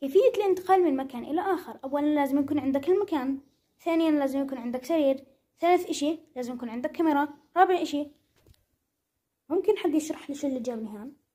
كيفية الانتقال من مكان إلى آخر أولا لازم يكون عندك المكان ثانيا لازم يكون عندك سرير ثالث إشي لازم يكون عندك كاميرا رابع إشي ممكن حد يشرح لي شو اللي جابني هان